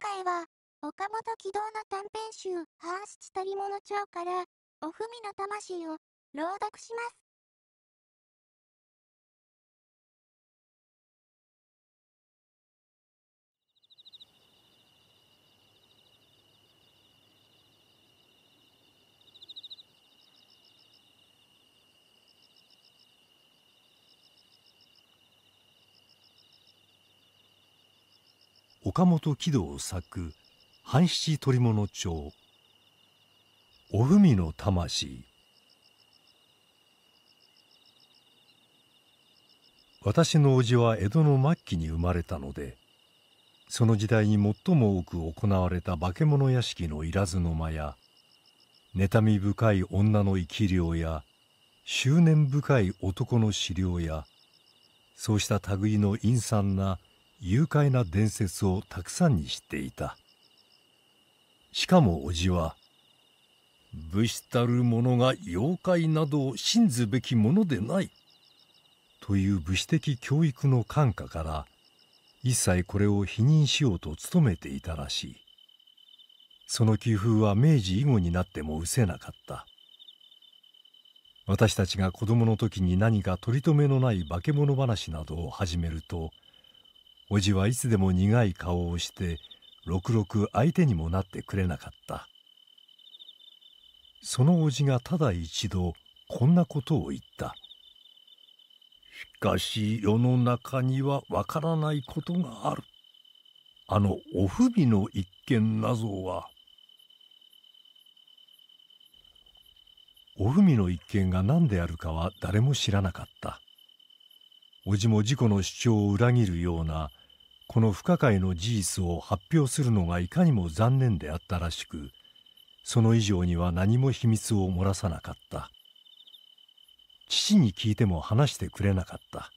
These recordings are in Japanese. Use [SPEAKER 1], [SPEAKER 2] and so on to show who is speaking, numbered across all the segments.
[SPEAKER 1] 回は、岡本軌道の短編集、ハー捕チ物帳から、おふみの魂を朗読します。岡本喜道作「半七捕物帳」「おふみの魂」私の叔父は江戸の末期に生まれたのでその時代に最も多く行われた化け物屋敷のいらずの間や妬み深い女の生き量や執念深い男の資料やそうした類の陰惨な誘拐な伝説をたくさんに知っていたしかも叔父は武士たる者が妖怪などを信ずべきものでないという武士的教育の感化から一切これを否認しようと努めていたらしいその気風は明治以後になっても失せなかった私たちが子供の時に何か取り留めのない化け物話などを始めるとおじはいつでも苦い顔をしてろくろく相手にもなってくれなかったそのおじがただ一度こんなことを言ったしかし世の中にはわからないことがあるあのおふびの一件謎はおふみの一件が何であるかは誰も知らなかったおじも事故の主張を裏切るようなこの不可解の事実を発表するのがいかにも残念であったらしくその以上には何も秘密を漏らさなかった父に聞いても話してくれなかった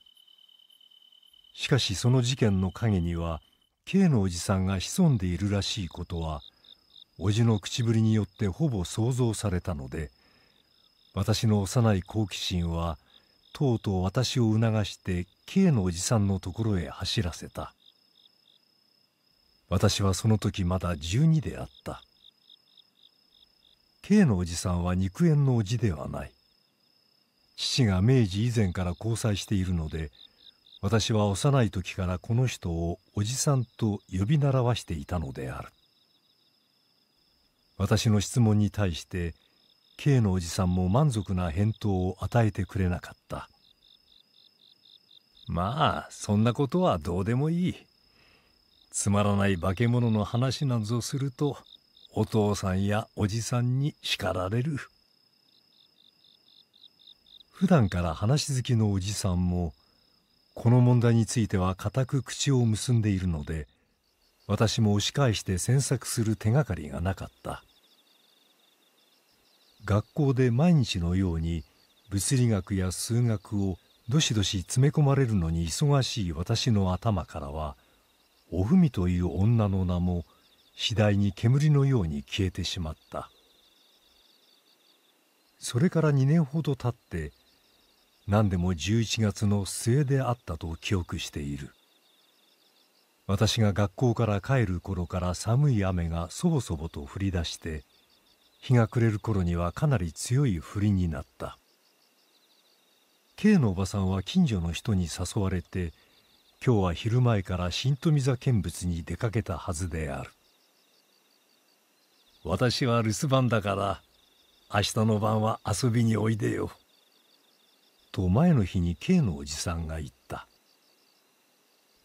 [SPEAKER 1] しかしその事件の陰には K のおじさんが潜んでいるらしいことはおじの口ぶりによってほぼ想像されたので私の幼い好奇心はとうとう私を促して K のおじさんのところへ走らせた。私はその時まだ12であった K のおじさんは肉縁のおじではない父が明治以前から交際しているので私は幼い時からこの人をおじさんと呼び習わしていたのである私の質問に対して K のおじさんも満足な返答を与えてくれなかったまあそんなことはどうでもいいつまらない化け物の話なんぞするとお父さんやおじさんに叱られる普段から話好きのおじさんもこの問題については固く口を結んでいるので私も押し返して詮索する手がかりがなかった学校で毎日のように物理学や数学をどしどし詰め込まれるのに忙しい私の頭からはおふみという女の名も次第に煙のように消えてしまったそれから2年ほど経って何でも11月の末であったと記憶している私が学校から帰る頃から寒い雨がそぼそぼと降り出して日が暮れる頃にはかなり強い降りになった K のおばさんは近所の人に誘われて今日は昼前から新富座見物に出かけたはずである私は留守番だから明日の晩は遊びにおいでよ」と前の日に K のおじさんが言った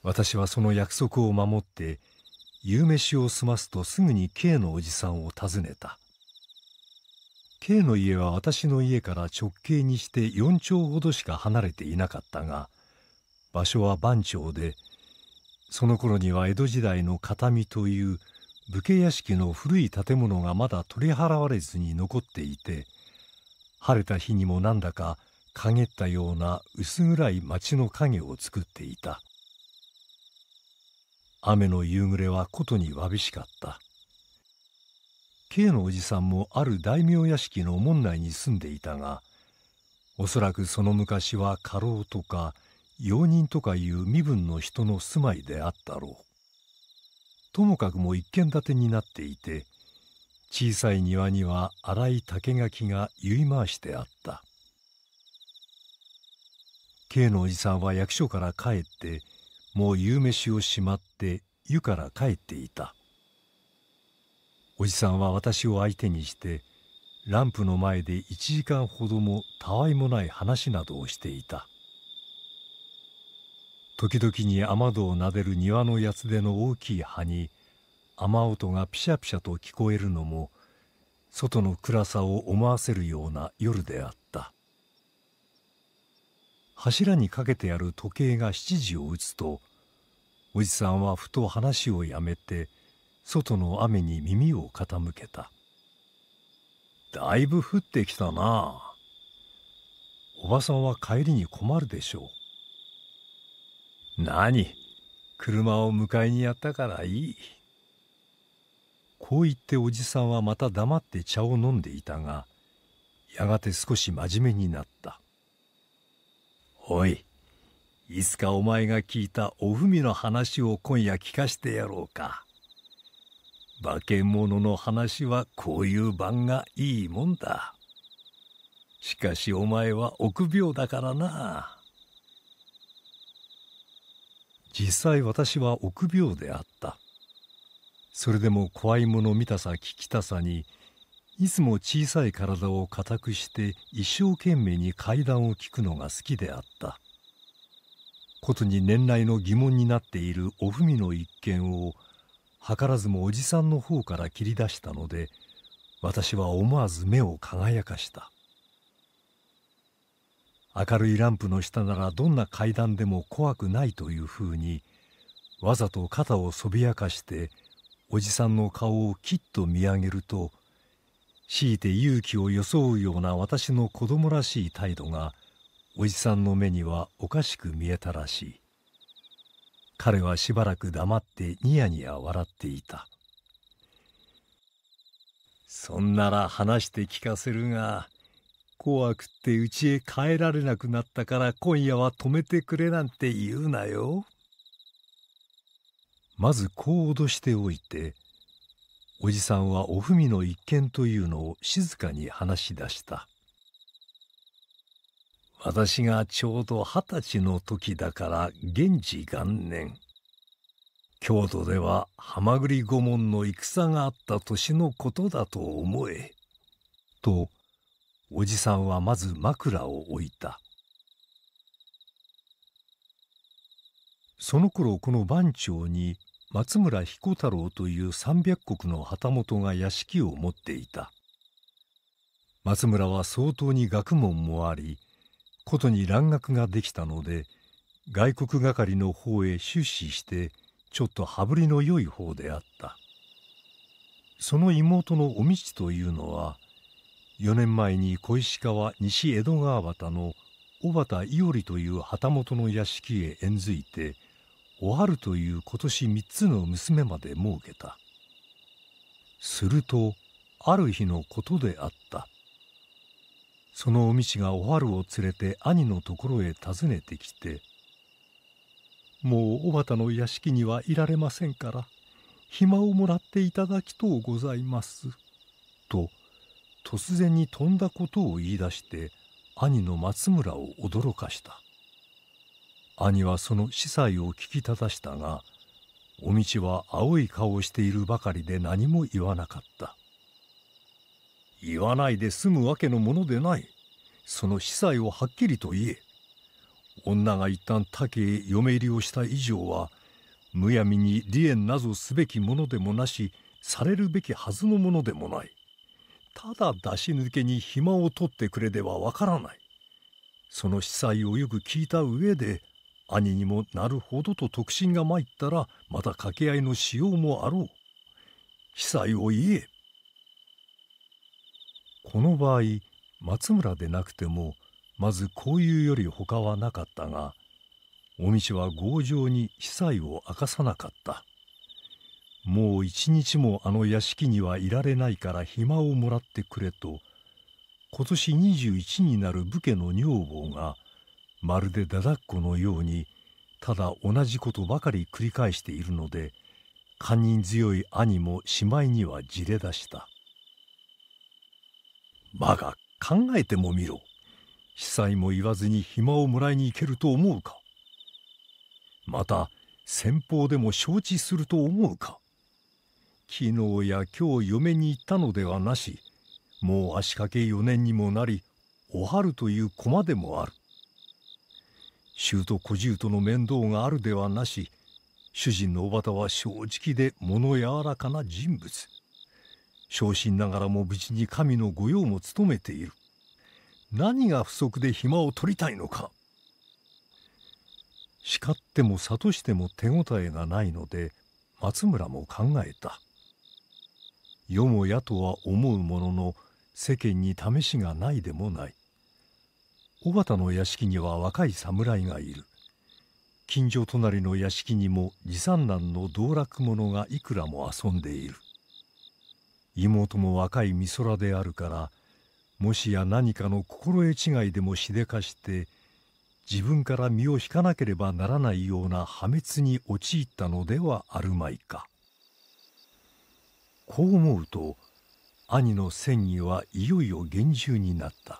[SPEAKER 1] 私はその約束を守って夕飯を済ますとすぐに K のおじさんを訪ねた K の家は私の家から直径にして4丁ほどしか離れていなかったが場所は番町でその頃には江戸時代の形見という武家屋敷の古い建物がまだ取り払われずに残っていて晴れた日にもなんだか陰ったような薄暗い町の影を作っていた雨の夕暮れはことにわびしかった K のおじさんもある大名屋敷の門内に住んでいたがおそらくその昔は家老とか容認とかいう身分の人の住まいであったろうともかくも一軒建てになっていて小さい庭には荒い竹垣が結い回してあった K のおじさんは役所から帰ってもう夕飯をしまって湯から帰っていたおじさんは私を相手にしてランプの前で1時間ほどもたわいもない話などをしていた時々に雨戸をなでる庭のやつでの大きい葉に雨音がピシャピシャと聞こえるのも外の暗さを思わせるような夜であった柱にかけてある時計が7時を打つとおじさんはふと話をやめて外の雨に耳を傾けただいぶ降ってきたなあおばさんは帰りに困るでしょう何車を迎えにやったからいい。こう言っておじさんはまた黙って茶を飲んでいたが、やがて少し真面目になった。おい、いつかお前が聞いたおふみの話を今夜聞かしてやろうか。化け物の話はこういう番がいいもんだ。しかしお前は臆病だからな。実際私は臆病であったそれでも怖いもの見たさ聞きたさにいつも小さい体を固くして一生懸命に階段を聞くのが好きであったことに年来の疑問になっているおふみの一件を図らずもおじさんの方から切り出したので私は思わず目を輝かした明るいランプの下ならどんな階段でも怖くないというふうにわざと肩をそびやかしておじさんの顔をきっと見上げると強いて勇気を装うような私の子供らしい態度がおじさんの目にはおかしく見えたらしい彼はしばらく黙ってニヤニヤ笑っていたそんなら話して聞かせるが怖くて家へ帰られなくなったから今夜は泊めてくれなんて言うなよ。まずこう脅しておいておじさんはおふみの一件というのを静かに話し出した私がちょうど二十歳の時だから元治元年京都でははまぐり御門の戦があった年のことだと思えとおじさんはまず枕を置いたその頃この番町に松村彦太郎という三百石の旗本が屋敷を持っていた松村は相当に学問もありことに蘭学ができたので外国係の方へ出資してちょっと羽振りの良い方であったその妹のお道というのは4年前に小石川西江戸川端の小畑伊織という旗本の屋敷へ縁づいてお春という今年3つの娘まで設けたするとある日のことであったそのおみちがお春を連れて兄のところへ訪ねてきて「もう小畑の屋敷にはいられませんから暇をもらっていただきとうございます」と突然に飛んだことを言い出して兄の松村を驚かした兄はその司祭を聞きただしたがお道は青い顔をしているばかりで何も言わなかった言わないで済むわけのものでないその司祭をはっきりと言え女が一旦竹へ嫁入りをした以上はむやみに離縁なぞすべきものでもなしされるべきはずのものでもないただ出し抜けに暇を取ってくれではわからない。その司祭をよく聞いた上で、兄にもなるほどと特進が参ったら、また掛け合いのしようもあろう。司祭を言え。この場合、松村でなくても、まずこういうより他はなかったが、お道は強情に司祭を明かさなかった。もう一日もあの屋敷にはいられないから暇をもらってくれと今年21になる武家の女房がまるでだだっこのようにただ同じことばかり繰り返しているので堪忍強い兄もしまいにはじれ出した「まが考えてもみろ司祭も言わずに暇をもらいに行けると思うかまた先方でも承知すると思うか昨日や今日嫁に行ったのではなしもう足掛け4年にもなりお春という駒でもある舅と小舅との面倒があるではなし主人のおばたは正直で物柔らかな人物昇進ながらも無事に神の御用も務めている何が不足で暇を取りたいのか叱っても諭しても手応えがないので松村も考えたよもやとは思うものの世間に試しがないでもない小畑の屋敷には若い侍がいる近所隣の屋敷にも次三男の道楽者がいくらも遊んでいる妹も若い美空であるからもしや何かの心得違いでもしでかして自分から身を引かなければならないような破滅に陥ったのではあるまいか。こう思うと兄の戦意はいよいよ厳重になった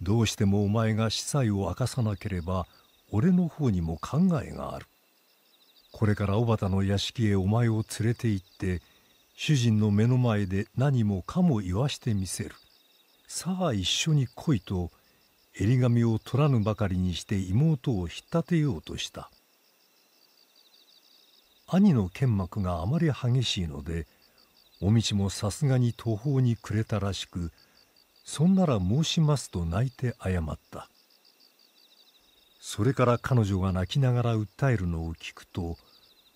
[SPEAKER 1] どうしてもお前が司祭を明かさなければ俺の方にも考えがあるこれから小畑の屋敷へお前を連れて行って主人の目の前で何もかも言わしてみせるさあ一緒に来いと襟紙を取らぬばかりにして妹を引っ立てようとした兄の剣幕があまり激しいのでお道もさすがに途方に暮れたらしくそんなら申しますと泣いて謝ったそれから彼女が泣きながら訴えるのを聞くと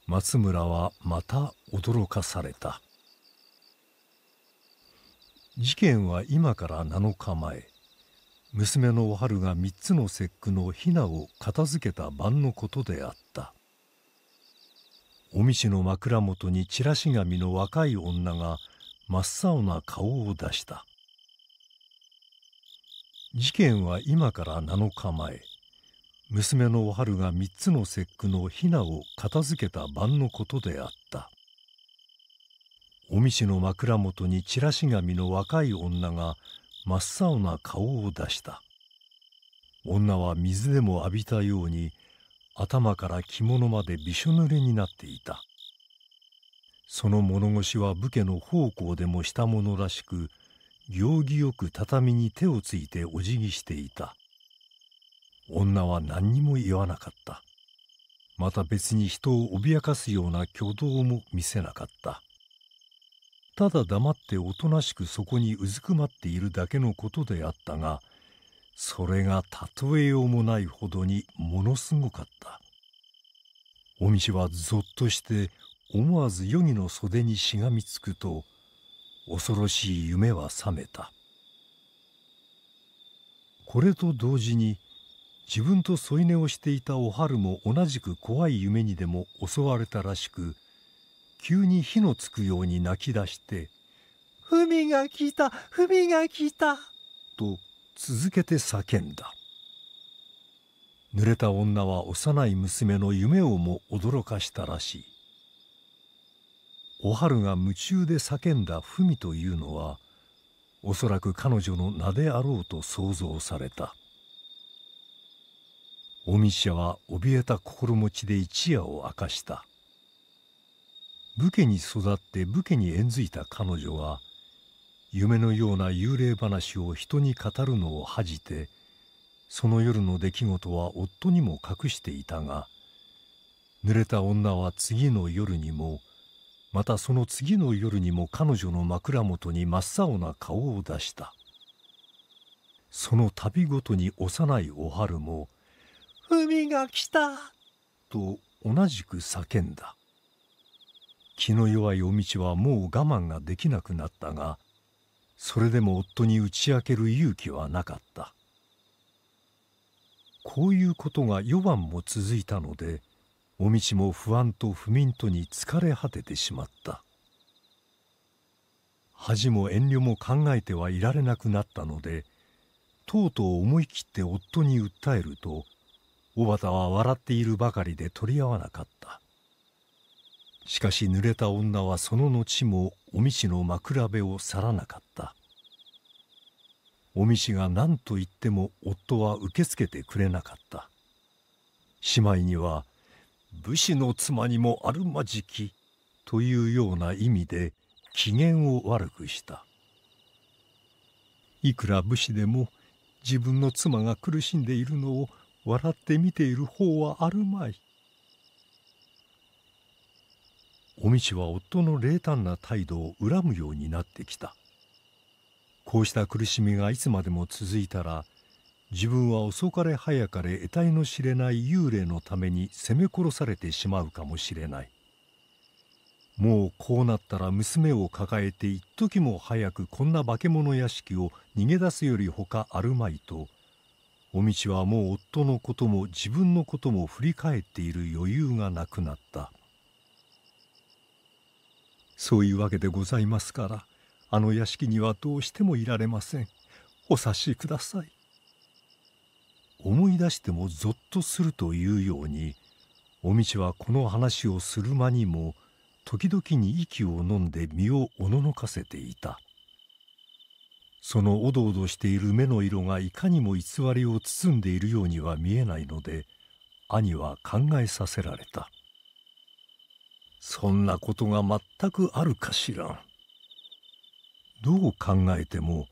[SPEAKER 1] 松村はまた驚かされた事件は今から7日前娘のお春が3つの節句の雛を片付けた晩のことであったお店の枕元にチラシ紙の若い女が真っ青な顔を出した事件は今から7日前娘のおはるが3つの節句のひなを片付けた晩のことであったお店の枕元にチラシ紙の若い女が真っ青な顔を出した女は水でも浴びたように頭から着物までびしょ濡れになっていたその物腰は武家の奉公でもしたものらしく行儀よく畳に手をついてお辞儀していた女は何にも言わなかったまた別に人を脅かすような挙動も見せなかったただ黙っておとなしくそこにうずくまっているだけのことであったがそれが例えようもないほどにものすごかったおみしはぞっとして思わずヨギの袖にしがみつくと恐ろしい夢は覚めたこれと同時に自分と添い寝をしていたおはるも同じく怖い夢にでも襲われたらしく急に火のつくように泣き出して「文が来た文が来た」と続けて叫んだ濡れた女は幼い娘の夢をも驚かしたらしいおはるが夢中で叫んだ「文」というのはおそらく彼女の名であろうと想像されたおみしゃは怯えた心持ちで一夜を明かした武家に育って武家に縁づいた彼女は夢のような幽霊話を人に語るのを恥じてその夜の出来事は夫にも隠していたが濡れた女は次の夜にもまたその次の夜にも彼女の枕元に真っ青な顔を出したその度ごとに幼いお春も「海が来た!」と同じく叫んだ気の弱いお道はもう我慢ができなくなったがそれでも夫に打ち明ける勇気はなかったこういうことが4晩も続いたのでお道も不安と不眠とに疲れ果ててしまった恥も遠慮も考えてはいられなくなったのでとうとう思い切って夫に訴えると小畑は笑っているばかりで取り合わなかったしかし濡れた女はその後もおみしの枕辺を去らなかったおみしが何と言っても夫は受け付けてくれなかった姉妹には「武士の妻にもあるまじき」というような意味で機嫌を悪くしたいくら武士でも自分の妻が苦しんでいるのを笑って見ている方はあるまい。お道は夫の冷淡な態度を恨むようになってきたこうした苦しみがいつまでも続いたら自分は遅かれ早かれ得体の知れない幽霊のために責め殺されてしまうかもしれないもうこうなったら娘を抱えて一時も早くこんな化け物屋敷を逃げ出すよりほかあるまいとおみちはもう夫のことも自分のことも振り返っている余裕がなくなった。そういうわけでございますからあの屋敷にはどうしてもいられませんお察しください思い出してもぞっとするというようにお道はこの話をする間にも時々に息をのんで身をおののかせていたそのおどおどしている目の色がいかにも偽りを包んでいるようには見えないので兄は考えさせられた。そんなことが全くあるかしらどう考えても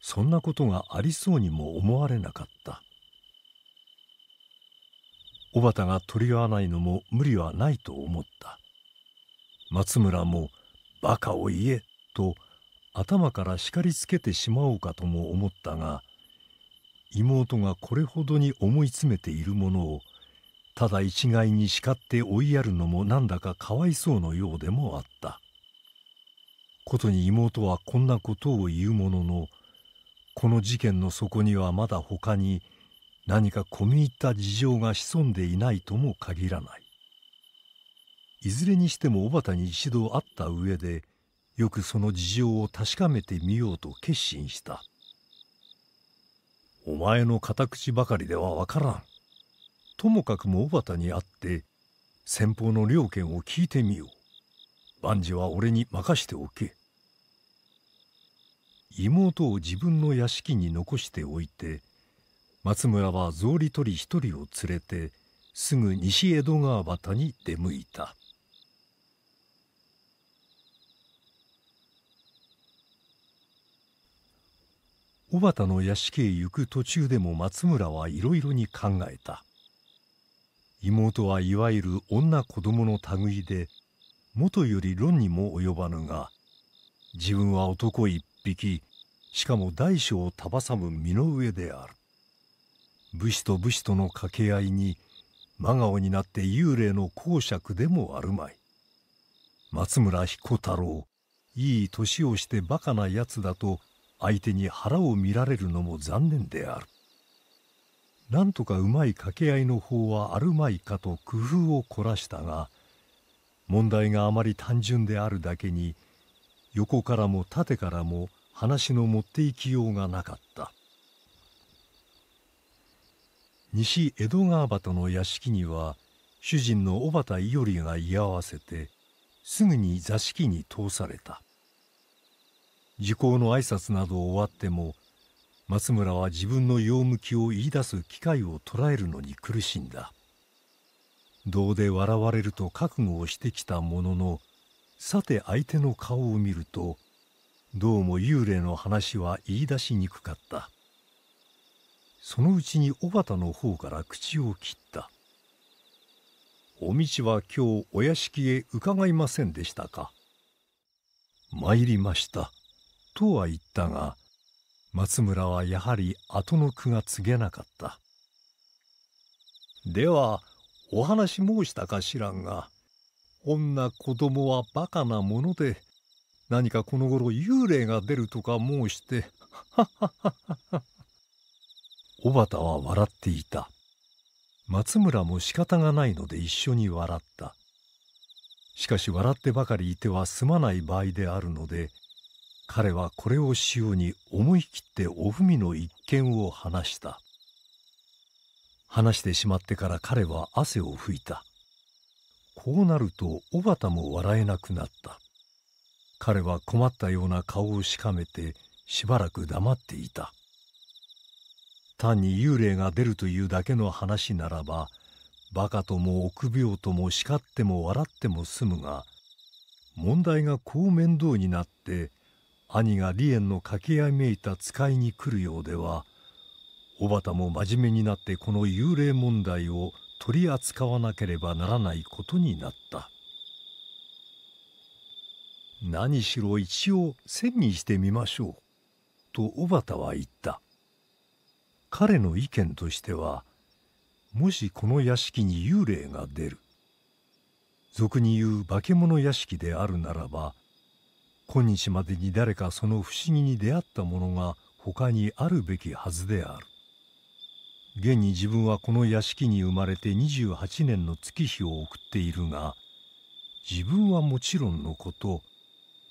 [SPEAKER 1] そんなことがありそうにも思われなかった小畑が取り合わないのも無理はないと思った松村も「バカを言え」と頭から叱りつけてしまおうかとも思ったが妹がこれほどに思い詰めているものをただ一概に叱って追いやるのもなんだかかわいそうのようでもあったことに妹はこんなことを言うもののこの事件の底にはまだ他に何か込み入った事情が潜んでいないとも限らないいずれにしても小畑に一度会った上でよくその事情を確かめてみようと決心したお前の片口ばかりではわからんともかくも小畑に会って先方の両家を聞いてみよう万事は俺に任しておけ妹を自分の屋敷に残しておいて松村は草履取り一人を連れてすぐ西江戸川端に出向いた小畑の屋敷へ行く途中でも松村はいろいろに考えた妹はいわゆる女子供の類で元より論にも及ばぬが自分は男一匹しかも大小を束さむ身の上である武士と武士との掛け合いに真顔になって幽霊の公爵でもあるまい松村彦太郎いい年をしてバカなやつだと相手に腹を見られるのも残念であるなんとかうまい掛け合いの方はあるまいかと工夫を凝らしたが問題があまり単純であるだけに横からも縦からも話の持っていきようがなかった西江戸川端の屋敷には主人の小畑伊織が居合わせてすぐに座敷に通された時効の挨拶など終わっても松村は自分の用向きを言い出す機会を捉えるのに苦しんだどうで笑われると覚悟をしてきたもののさて相手の顔を見るとどうも幽霊の話は言い出しにくかったそのうちに小畑の方から口を切った「お道は今日お屋敷へ伺いませんでしたか?」「参りました」とは言ったが松村はやはり後の句が告げなかったではお話申したか知らんが女子供はバカなもので何かこの頃幽霊が出るとか申して ばたは笑っていた松村も仕方がないので一緒に笑ったしかし笑ってばかりいては済まない場合であるので彼はこれを潮に思い切っておふみの一件を話した話してしまってから彼は汗を拭いたこうなると尾畑も笑えなくなった彼は困ったような顔をしかめてしばらく黙っていた単に幽霊が出るというだけの話ならばバカとも臆病とも叱っても笑っても済むが問題がこう面倒になって兄が離縁の掛け合いめいた使いに来るようでは小畑も真面目になってこの幽霊問題を取り扱わなければならないことになった何しろ一応千にしてみましょうと小畑は言った彼の意見としてはもしこの屋敷に幽霊が出る俗に言う化け物屋敷であるならば今日までに誰かその不思議に出会ったものが他にあるべきはずである現に自分はこの屋敷に生まれて28年の月日を送っているが自分はもちろんのこと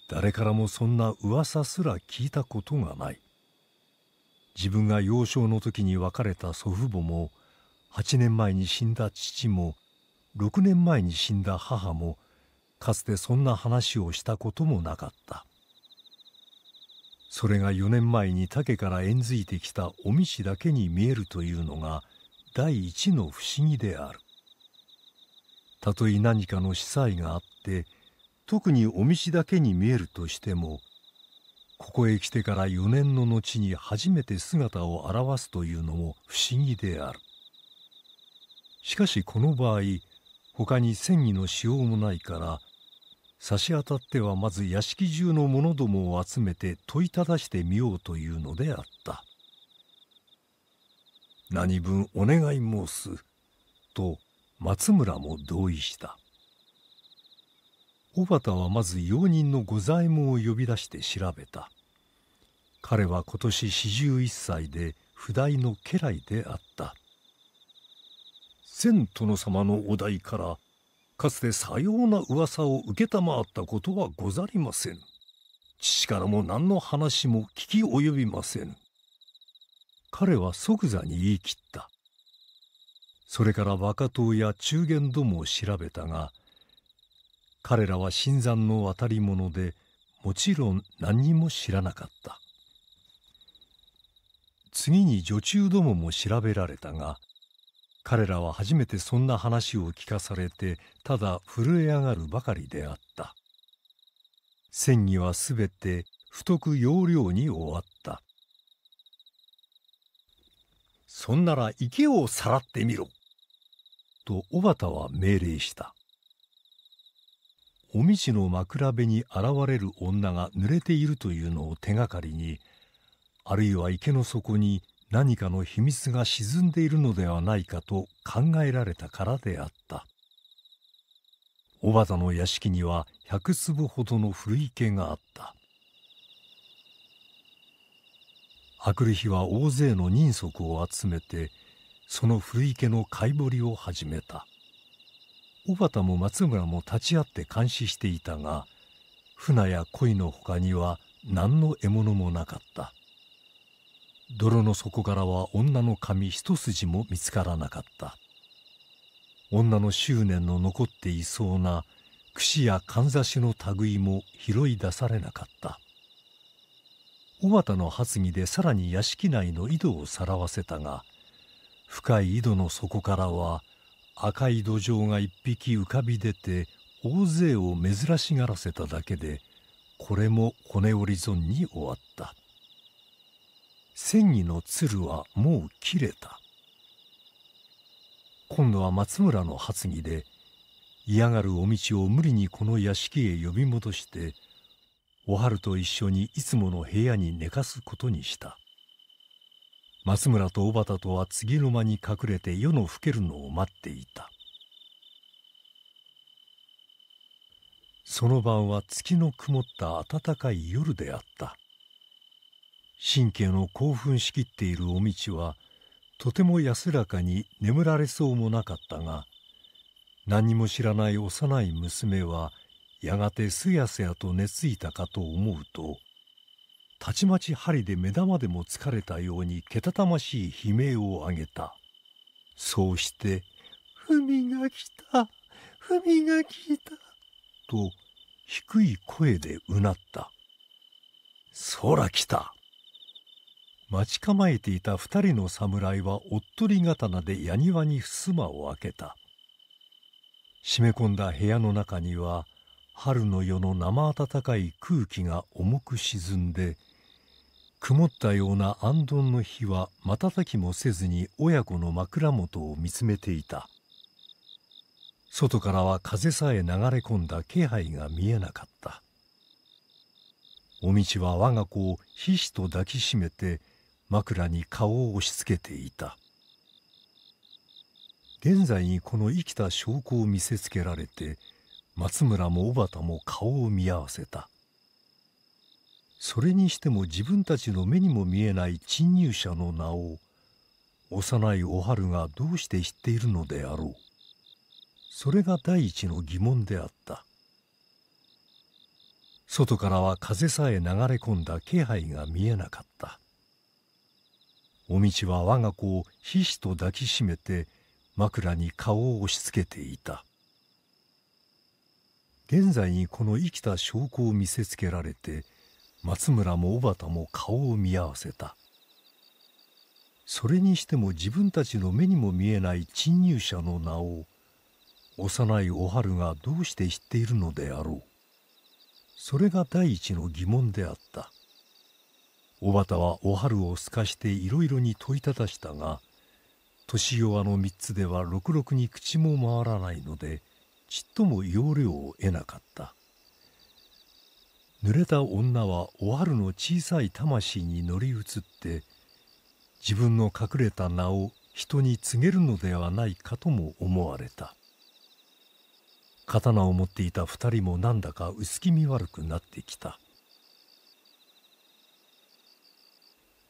[SPEAKER 1] 誰からもそんな噂すら聞いたことがない自分が幼少の時に別れた祖父母も8年前に死んだ父も6年前に死んだ母もかつてそんな話をしたこともなかったそれが4年前に竹から縁づいてきたおみしだけに見えるというのが第一の不思議であるたとえ何かの司祭があって特におみしだけに見えるとしてもここへ来てから4年の後に初めて姿を現すというのも不思議であるしかしこの場合他に戦意のしようもないから差し当たってはまず屋敷中の者どもを集めて問いただしてみようというのであった何分お願い申すと松村も同意した小畑はまず用人の御左衛門を呼び出して調べた彼は今年四十一歳で不代の家来であった千殿様のお代からかつてさような噂を承ったことはござりませぬ父からも何の話も聞き及びませぬ彼は即座に言い切ったそれから若党や中間どもを調べたが彼らは新参の渡り者でもちろん何にも知らなかった次に女中どもも調べられたが彼らは初めてそんな話を聞かされてただ震え上がるばかりであった戦議はすべて不徳要領に終わったそんなら池をさらってみろと小畑は命令したおみちの枕辺に現れる女が濡れているというのを手がかりにあるいは池の底に何かの秘密が沈んでいるのではないかと考えられたからであった小畑の屋敷には百粒ほどの古池があった明くる日は大勢の人足を集めてその古池の貝掘りを始めた小畑も松村も立ち会って監視していたが船や鯉のほかには何の獲物もなかった泥の底からは女の髪一筋も見つからなかった女の執念の残っていそうな櫛やかんざしの類も拾い出されなかった小畑の発議でさらに屋敷内の井戸をさらわせたが深い井戸の底からは赤い土壌が一匹浮かび出て大勢を珍しがらせただけでこれも骨折り損に終わった千里の鶴はもう切れた今度は松村の発議で嫌がるお道を無理にこの屋敷へ呼び戻しておはると一緒にいつもの部屋に寝かすことにした松村と小畑とは次の間に隠れて夜の更けるのを待っていたその晩は月の曇った暖かい夜であった神経の興奮しきっているお道はとても安らかに眠られそうもなかったが何も知らない幼い娘はやがてすやすやと寝ついたかと思うとたちまち針で目玉でも疲れたようにけたたましい悲鳴を上げたそうして「文が来た文が来た」と低い声でうなった「空来た」待ち構えていた二人の侍はおっとり刀で矢庭に襖を開けた締め込んだ部屋の中には春の夜の生暖かい空気が重く沈んで曇ったような安どの日は瞬きもせずに親子の枕元を見つめていた外からは風さえ流れ込んだ気配が見えなかったお道は我が子をひしと抱きしめて枕に顔を押し付けていた現在にこの生きた証拠を見せつけられて松村も小畑も顔を見合わせたそれにしても自分たちの目にも見えない侵入者の名を幼いお春がどうして知っているのであろうそれが第一の疑問であった外からは風さえ流れ込んだ気配が見えなかったお道は我が子をひしと抱きしめて枕に顔を押し付けていた現在にこの生きた証拠を見せつけられて松村も小畑も顔を見合わせたそれにしても自分たちの目にも見えない侵入者の名を幼いお春がどうして知っているのであろうそれが第一の疑問であった小畑はお春を透かしていろいろに問いただしたが年弱の3つではろくろくに口も回らないのでちっとも要領を得なかった濡れた女はお春の小さい魂に乗り移って自分の隠れた名を人に告げるのではないかとも思われた刀を持っていた2人もなんだか薄気味悪くなってきた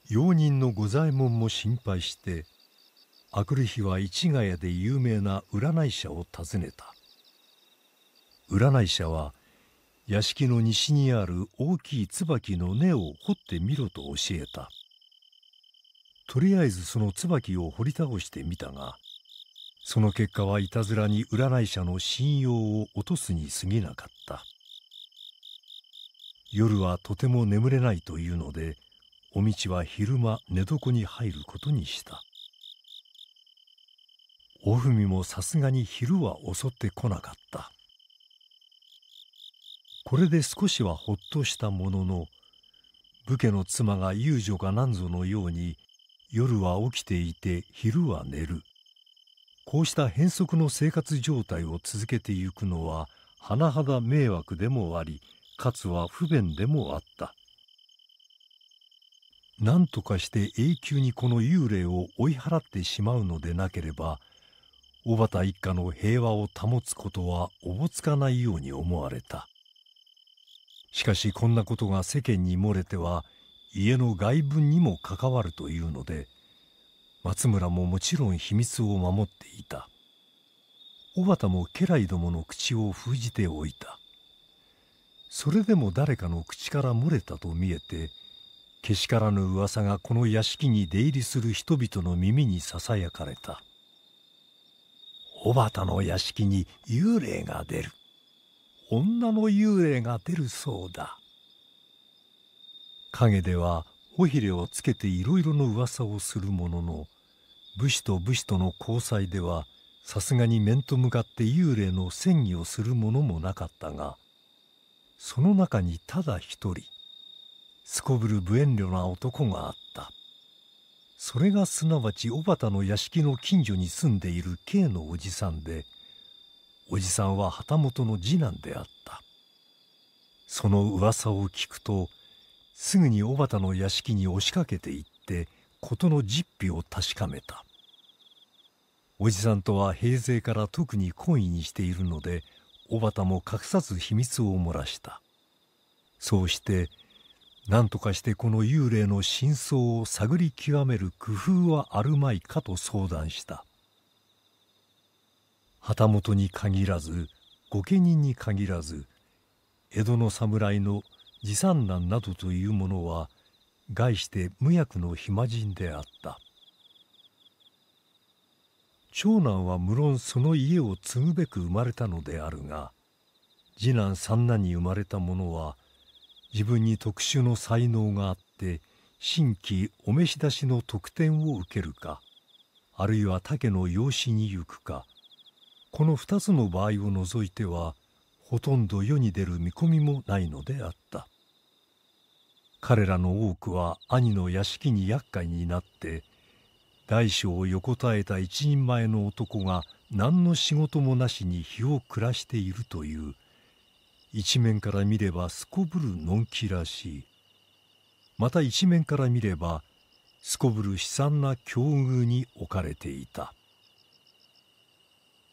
[SPEAKER 1] 用人の御左衛門も心配して明くる日は市ヶ谷で有名な占い者を訪ねた占い者は屋敷の西にある大きい椿の根を掘ってみろと教えたとりあえずその椿を掘り倒してみたがその結果はいたずらに占い者の信用を落とすに過ぎなかった夜はとても眠れないというのでお道は昼間寝床に入ることにしたおふみもさすがに昼は襲ってこなかったこれで少しはほっとしたものの武家の妻が遊女かなんぞのように夜は起きていて昼は寝るこうした変則の生活状態を続けてゆくのは甚だ迷惑でもありかつは不便でもあった何とかして永久にこの幽霊を追い払ってしまうのでなければ小畑一家の平和を保つことはおぼつかないように思われたしかしこんなことが世間に漏れては家の外分にも関わるというので松村ももちろん秘密を守っていた小畑も家来どもの口を封じておいたそれでも誰かの口から漏れたと見えてけしからぬ噂がこの屋敷に出入りする人々の耳にささやかれた小畑の屋敷に幽霊が出る女の幽霊が出るそうだ影では尾ひれをつけていろいろの噂をするものの武士と武士との交際ではさすがに面と向かって幽霊の戦議をするものもなかったがその中にただ一人すこぶる無遠慮な男があったそれがすなわち小畑の屋敷の近所に住んでいる K のおじさんでおじさんは旗本の次男であったその噂を聞くとすぐに小畑の屋敷に押しかけていって事の実費を確かめたおじさんとは平成から特に懇意にしているので小畑も隠さず秘密を漏らしたそうして何とかしてこの幽霊の真相を探り極める工夫はあるまいかと相談した旗本に限らず御家人に限らず江戸の侍の持参難などというものは概して無役の暇人であった長男は無論その家を継ぐべく生まれたのであるが次男三男に生まれたものは自分に特殊の才能があって新規お召し出しの特典を受けるかあるいは竹の養子に行くかこの2つの場合を除いてはほとんど世に出る見込みもないのであった彼らの多くは兄の屋敷に厄介になって大小を横たえた一人前の男が何の仕事もなしに日を暮らしているという一面から見ればすこぶるのんきらしいまた一面から見ればすこぶる悲惨な境遇に置かれていた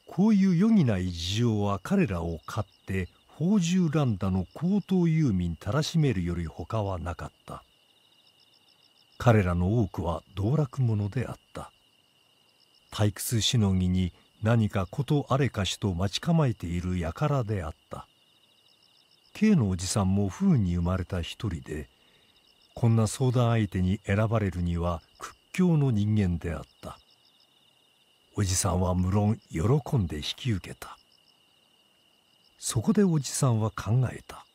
[SPEAKER 1] こういう余儀ない事情は彼らを買って宝珠乱打の高等遊民たらしめるより他はなかった彼らの多くは道楽者であった退屈しのぎに何かことあれかしと待ち構えている輩であった K のおじさんも不運に生まれた一人でこんな相談相手に選ばれるには屈強の人間であったおじさんは無論喜んで引き受けたそこでおじさんは考えた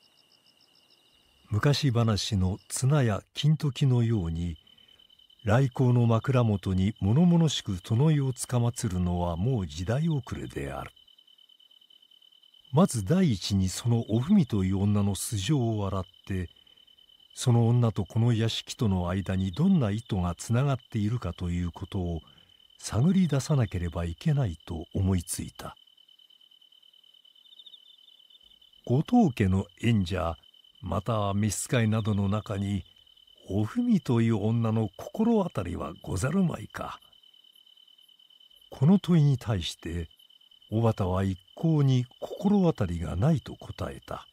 [SPEAKER 1] 昔話の綱や金時のように来光の枕元に物々しくそのをつかまつるのはもう時代遅れであるまず第一にそのおふみという女の素性を洗ってその女とこの屋敷との間にどんな糸がつながっているかということを探り出さなければいけないと思いついた後藤家の縁者また召使いなどの中におふみという女の心当たりはござるまいかこの問いに対して小畑は一向に心当たりがないと答えた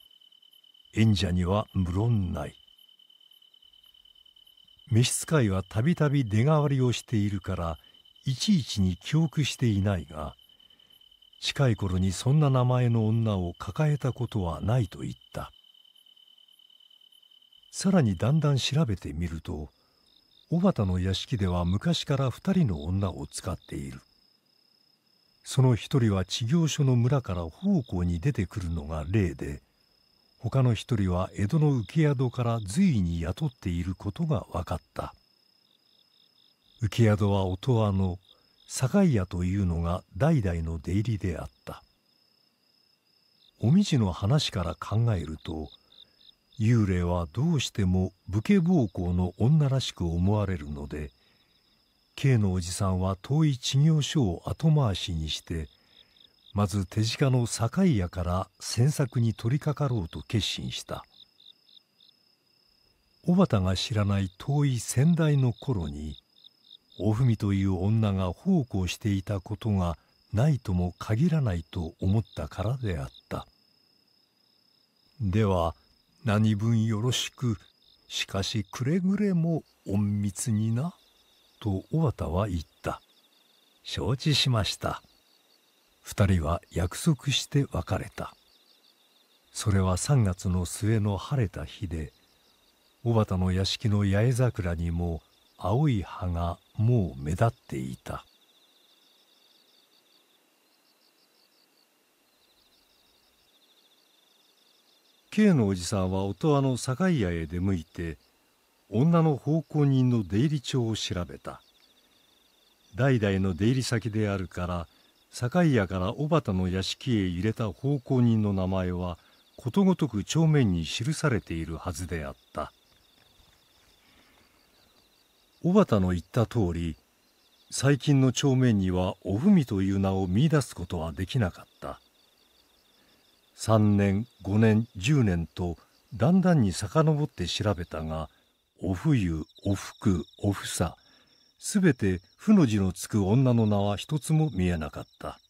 [SPEAKER 1] 演者には無論ない召使いはたびたび出代わりをしているからいちいちに記憶していないが近い頃にそんな名前の女を抱えたことはないと言ったさらにだんだん調べてみると小畑の屋敷では昔から2人の女を使っているその一人は地行所の村から奉公に出てくるのが例で他の一人は江戸の請宿から随意に雇っていることが分かった請宿は音羽の堺屋というのが代々の出入りであったおみじの話から考えると幽霊はどうしても武家暴行の女らしく思われるので K のおじさんは遠い事業所を後回しにしてまず手近の堺屋から詮索に取り掛かろうと決心した小幡が知らない遠い先代の頃におふみという女が奉公していたことがないとも限らないと思ったからであったでは何分よろしくしかしくれぐれも隠密にな。と尾形は言った承知しました2人は約束して別れたそれは3月の末の晴れた日で小畑の屋敷の八重桜にも青い葉がもう目立っていた K のおじさんは音羽の酒屋へ出向いて女の奉公人の出入り帳を調べた代々の出入り先であるから堺屋から小畑の屋敷へ入れた奉公人の名前はことごとく帳面に記されているはずであった小畑の言った通り最近の帳面にはおふみという名を見いだすことはできなかった3年5年10年とだんだんに遡って調べたがお冬お服お房、すべて「ふ」の字のつく女の名は一つも見えなかった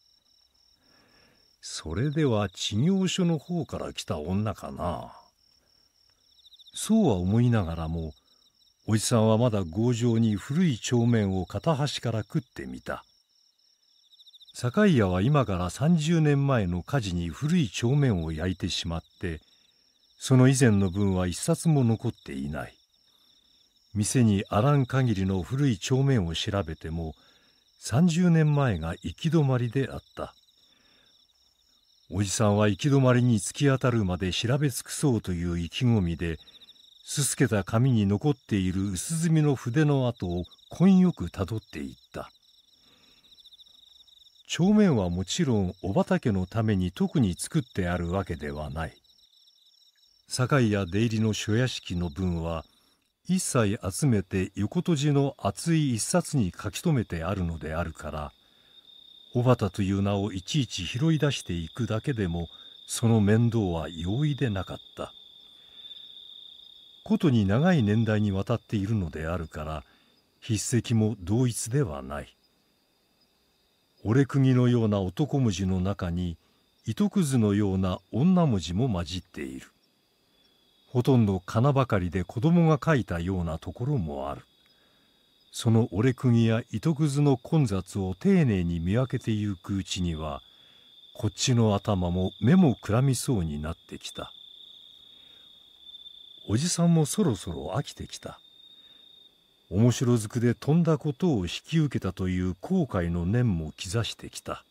[SPEAKER 1] それでは稚業所の方から来た女かなそうは思いながらもおじさんはまだ強情に古い帳面を片端から食ってみた堺屋は今から30年前の火事に古い帳面を焼いてしまってその以前の分は一冊も残っていない店にあらん限りの古い帳面を調べても30年前が行き止まりであったおじさんは行き止まりに突き当たるまで調べ尽くそうという意気込みですすけた紙に残っている薄墨の筆の跡を根よくたどっていった帳面はもちろんお畑のために特に作ってあるわけではない堺や出入りの書屋敷の分は「一切集めて横とじの厚い一冊に書き留めてあるのであるから小畑という名をいちいち拾い出していくだけでもその面倒は容易でなかったことに長い年代にわたっているのであるから筆跡も同一ではない折れ釘のような男文字の中に糸くずのような女文字も混じっているほとんど金ばかりで子供が描いたようなところもあるその折れ釘や糸くずの混雑を丁寧に見分けてゆくうちにはこっちの頭も目もくらみそうになってきたおじさんもそろそろ飽きてきた面白ずくで飛んだことを引き受けたという後悔の念も兆してきた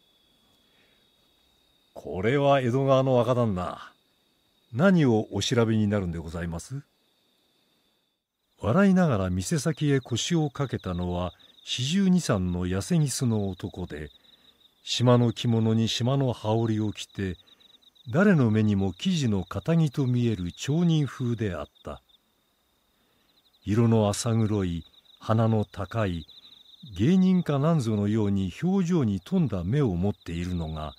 [SPEAKER 1] これは江戸川の若旦那何をお調べになるんでございます笑いながら店先へ腰をかけたのは四十二三の痩せぎすの男で島の着物に島の羽織を着て誰の目にも生地の堅着と見える町人風であった色の浅黒い鼻の高い芸人かなんぞのように表情に富んだ目を持っているのが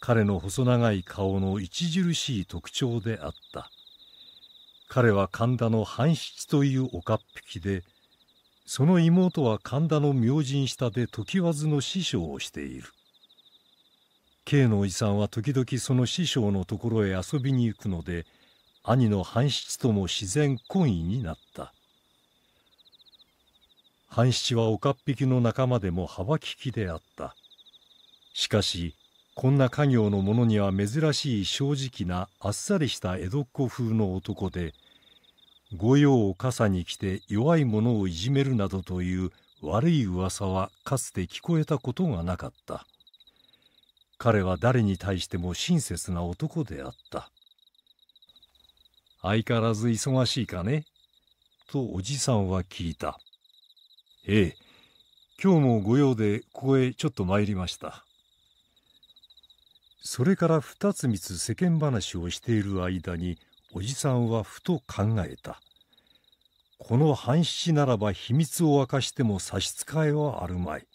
[SPEAKER 1] 彼の細長い顔の著しい特徴であった彼は神田の半七という岡っ引きでその妹は神田の明神下で常和津の師匠をしている K のおじさんは時々その師匠のところへ遊びに行くので兄の半七とも自然懇意になった半七は岡っ引きの仲間でも幅利きであったしかしこんな家業の者には珍しい正直なあっさりした江戸っ子風の男で御用を傘に来て弱い者をいじめるなどという悪い噂はかつて聞こえたことがなかった彼は誰に対しても親切な男であった相変わらず忙しいかねとおじさんは聞いたええ今日も御用でここへちょっと参りましたそれから二つ三つ世間話をしている間におじさんはふと考えたこの半七ならば秘密を明かしても差し支えはあるまい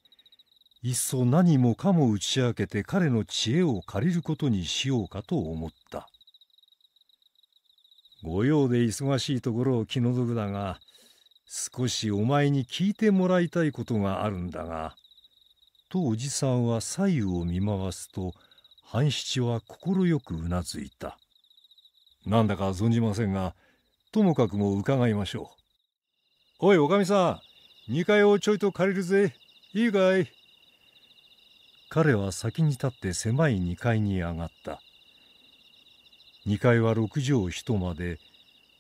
[SPEAKER 1] いっそ何もかも打ち明けて彼の知恵を借りることにしようかと思った御用で忙しいところを気の毒だが少しお前に聞いてもらいたいことがあるんだが」とおじさんは左右を見回すと「半七は快くうなずいたなんだか存じませんがともかくも伺いましょうおいおかみさん2階をちょいと借りるぜいいかい彼は先に立って狭い2階に上がった2階は6畳一間で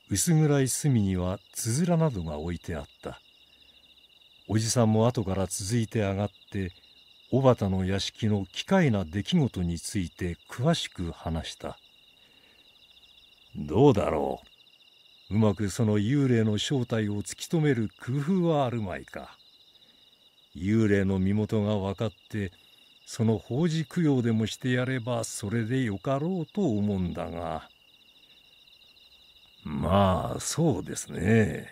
[SPEAKER 1] 薄暗い隅にはつづらなどが置いてあったおじさんも後から続いて上がって小幡の屋敷の奇怪な出来事について詳しく話したどうだろううまくその幽霊の正体を突き止める工夫はあるまいか幽霊の身元が分かってその法事供養でもしてやればそれでよかろうと思うんだがまあそうですね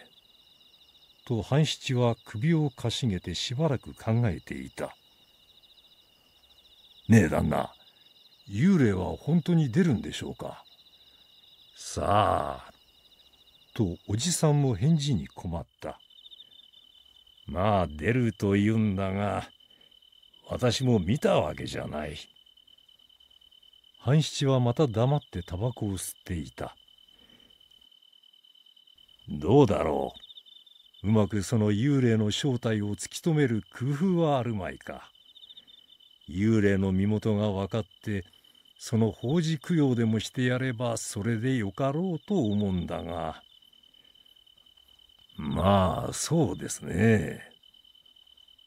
[SPEAKER 1] と半七は首をかしげてしばらく考えていたねえ旦那幽霊は本当に出るんでしょうかさあとおじさんも返事に困ったまあ出ると言うんだが私も見たわけじゃない半七はまた黙ってタバコを吸っていたどうだろううまくその幽霊の正体を突き止める工夫はあるまいか。幽霊の身元が分かってその法事供養でもしてやればそれでよかろうと思うんだがまあそうですね。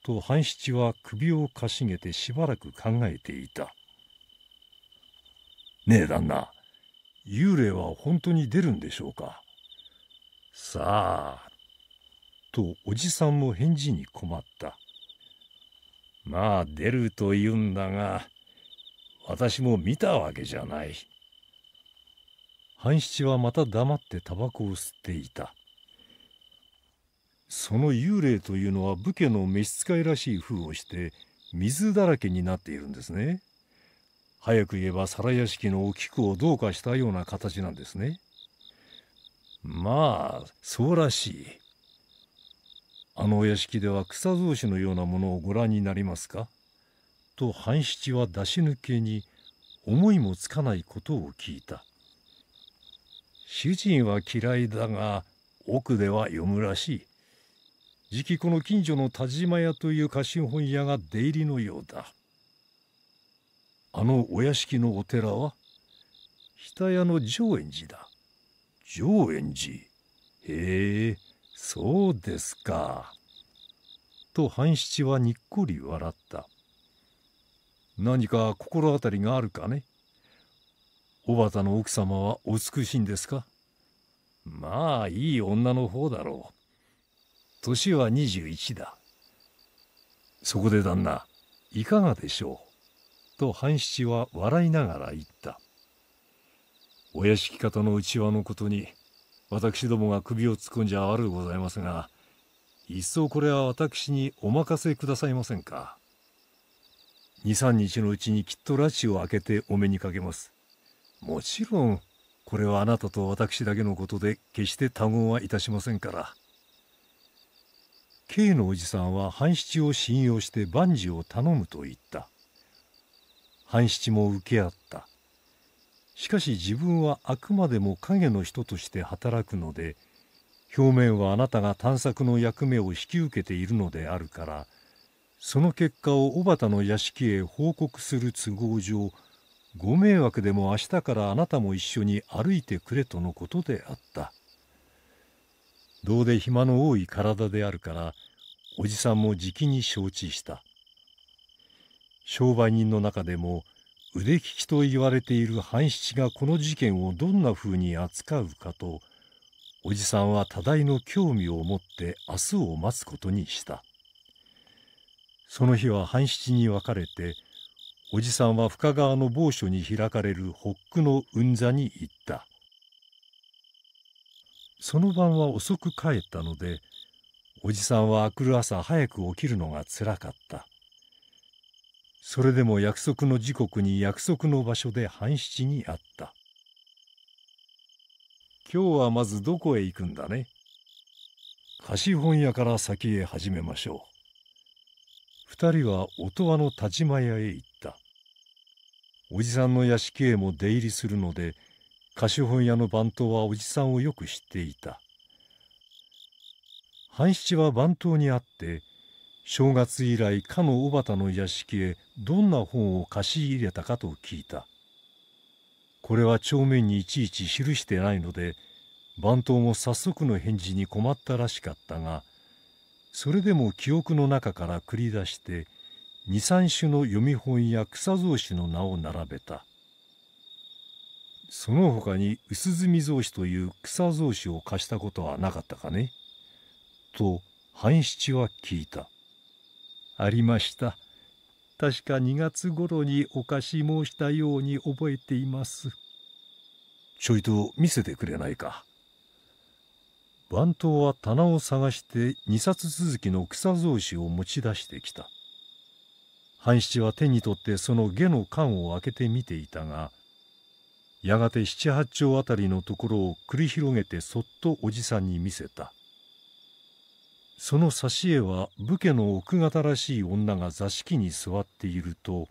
[SPEAKER 1] と半七は首をかしげてしばらく考えていた。ねえ旦那幽霊は本当に出るんでしょうかさあとおじさんも返事に困った。まあ出ると言うんだが私も見たわけじゃない半七はまた黙ってタバコを吸っていたその幽霊というのは武家の召使いらしい風をして水だらけになっているんですね早く言えば皿屋敷のお菊をどうかしたような形なんですねまあそうらしいあのお屋敷では草草子のようなものをご覧になりますか?」と半七は出し抜けに思いもつかないことを聞いた主人は嫌いだが奥では読むらしいじきこの近所の田島屋という家臣本屋が出入りのようだあのお屋敷のお寺は日田屋の上円寺だ上円寺へえそうですか。と半七はにっこり笑った。何か心当たりがあるかね小畑の奥様はお美しいんですかまあいい女の方だろう。年は21だ。そこで旦那、いかがでしょうと半七は笑いながら言った。お屋敷方のうちわのことに私どもが首を突っ込んじゃ悪うございますが一層これは私にお任せくださいませんか23日のうちにきっと拉致を開けてお目にかけますもちろんこれはあなたと私だけのことで決して他言はいたしませんから K のおじさんは半七を信用して万事を頼むと言った半七も受け合ったしかし自分はあくまでも影の人として働くので表面はあなたが探索の役目を引き受けているのであるからその結果を小畑の屋敷へ報告する都合上ご迷惑でも明日からあなたも一緒に歩いてくれとのことであった。どうで暇の多い体であるからおじさんもじきに承知した商売人の中でも腕利きと言われている半七がこの事件をどんなふうに扱うかとおじさんは多大の興味を持って明日を待つことにしたその日は半七に分かれておじさんは深川の某所に開かれる北区の雲座に行ったその晩は遅く帰ったのでおじさんは明くる朝早く起きるのがつらかったそれでも約束の時刻に約束の場所で半七に会った今日はまずどこへ行くんだね貸本屋から先へ始めましょう二人は音羽の立ち屋へ行ったおじさんの屋敷へも出入りするので貸本屋の番頭はおじさんをよく知っていた半七は番頭に会って正月以来かの小畑の屋敷へどんな本を貸し入れたかと聞いたこれは帳面にいちいち記してないので番頭も早速の返事に困ったらしかったがそれでも記憶の中から繰り出して23種の読み本や草草子の名を並べたその他に薄墨草子という草草子を貸したことはなかったかねと半七は聞いたありました。確か2月頃にお貸し申したように覚えています。ちょいと見せてくれないか。番頭は棚を探して2冊続きの草草紙を持ち出してきた。半七は手に取ってその下の缶を開けて見ていたが、やがて七八丁あたりのところを繰り広げてそっとおじさんに見せた。その挿絵は武家の奥方らしい女が座敷に座っていると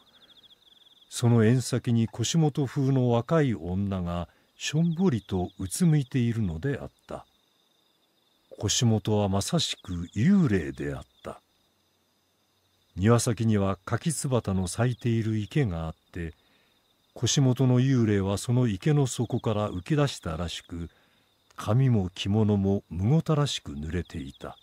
[SPEAKER 1] その縁先に腰元風の若い女がしょんぼりとうつむいているのであった腰元はまさしく幽霊であった庭先には柿つばたの咲いている池があって腰元の幽霊はその池の底から浮き出したらしく髪も着物もむごたらしく濡れていた。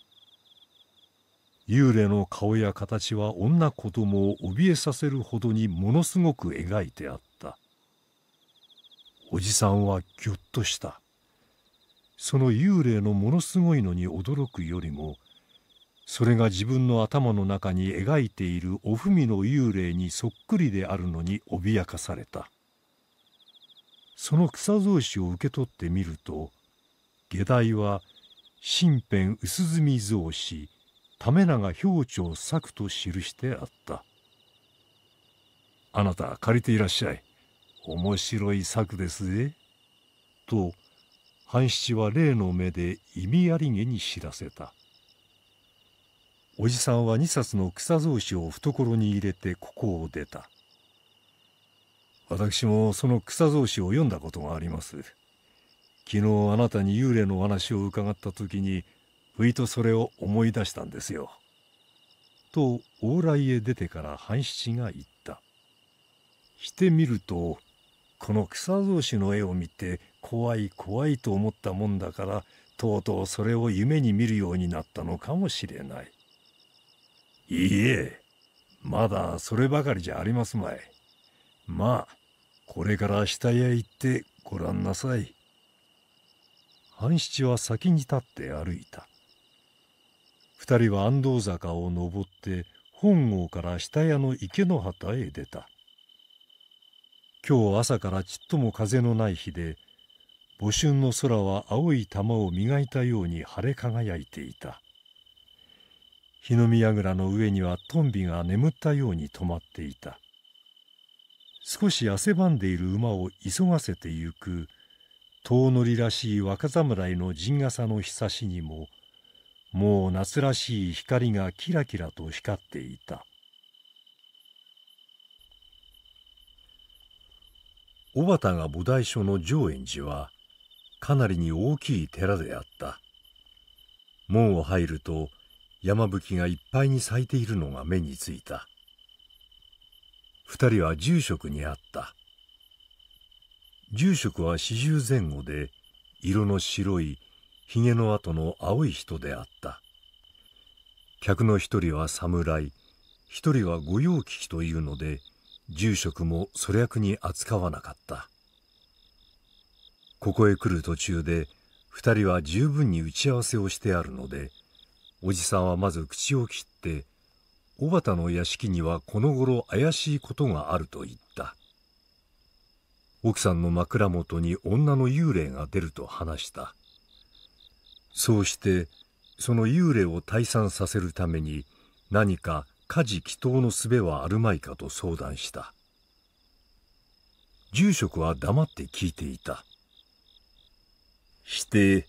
[SPEAKER 1] 幽霊の顔や形は女子供を怯えさせるほどにものすごく描いてあったおじさんはぎょっとしたその幽霊のものすごいのに驚くよりもそれが自分の頭の中に描いているおふみの幽霊にそっくりであるのに脅かされたその草草子を受け取ってみると下題は「身辺薄墨草子為永兵長作と記してあったあなた借りていらっしゃい面白い作ですぜと半七は例の目で意味ありげに知らせたおじさんは2冊の草草紙を懐に入れてここを出た私もその草草紙を読んだことがあります昨日あなたに幽霊のお話を伺った時にふいとそれを思い出したんですよ。と往来へ出てから半七が言った。してみるとこの草草子の絵を見て怖い怖いと思ったもんだからとうとうそれを夢に見るようになったのかもしれない。いいえまだそればかりじゃありますまい。まあこれから下へ行ってごらんなさい。半七は先に立って歩いた。二人は安藤坂を登って本郷から下屋の池の旗へ出た今日朝からちっとも風のない日で暮春の空は青い玉を磨いたように晴れ輝いていた日の見櫓の上にはトンビが眠ったように止まっていた少し汗ばんでいる馬を急がせてゆく遠乗りらしい若侍の陣笠のひさしにももう夏らしい光がキラキラと光っていた小畑が菩提所の上円寺はかなりに大きい寺であった門を入ると山吹がいっぱいに咲いているのが目についた二人は住職に会った住職は四十前後で色の白い髭の後の青い人であった客の一人は侍一人は御用聞きというので住職もそれ役に扱わなかったここへ来る途中で二人は十分に打ち合わせをしてあるのでおじさんはまず口を切って小幡の屋敷にはこの頃怪しいことがあると言った奥さんの枕元に女の幽霊が出ると話したそうしてその幽霊を退散させるために何か家事祈祷の術はあるまいかと相談した住職は黙って聞いていたして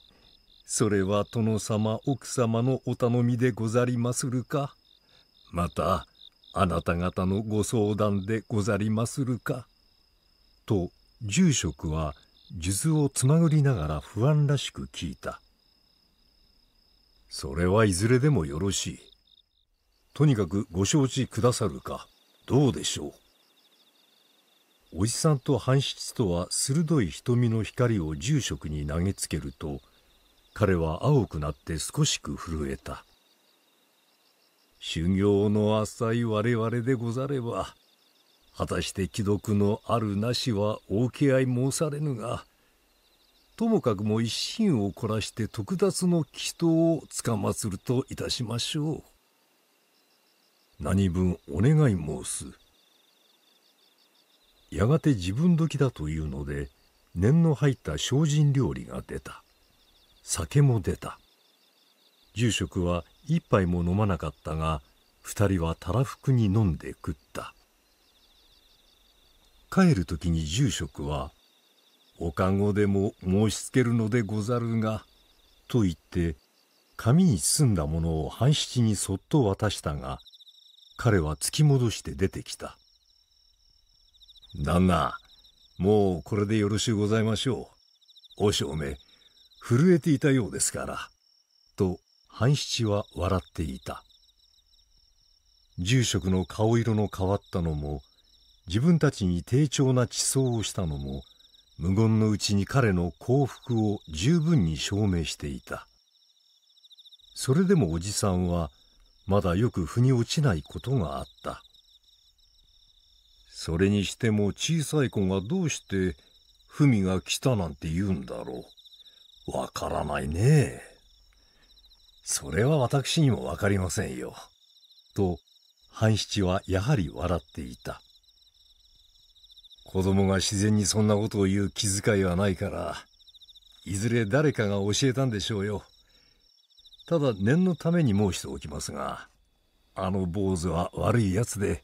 [SPEAKER 1] それは殿様奥様のお頼みでござりまするかまたあなた方のご相談でござりまするかと住職は数珠をつまぐりながら不安らしく聞いた。それはいずれでもよろしい。とにかくご承知くださるか、どうでしょう。おじさんと半七とは鋭い瞳の光を住職に投げつけると、彼は青くなって少しく震えた。修行の浅い我々でござれば、果たして既読のあるなしはお受け合い申されぬが、ともかくも一心を凝らして特達の祈祷をつかまつるといたしましょう。何分お願い申す。やがて自分時だというので、念の入った精進料理が出た。酒も出た。住職は一杯も飲まなかったが、二人はたらふくに飲んで食った。帰る時に住職は、お籠でも申しつけるのでござるが」と言って紙に包んだものを半七にそっと渡したが彼は突き戻して出てきた「旦那もうこれでよろしゅうございましょう。お正め震えていたようですから」と半七は笑っていた。住職の顔色の変わったのも自分たちに丁重な地層をしたのも無言のうちに彼の幸福を十分に証明していたそれでもおじさんはまだよく腑に落ちないことがあったそれにしても小さい子がどうして文が来たなんて言うんだろうわからないねそれは私にもわかりませんよと半七はやはり笑っていた子供が自然にそんなことを言う気遣いはないから、いずれ誰かが教えたんでしょうよ。ただ念のために申しておきますが、あの坊主は悪い奴で、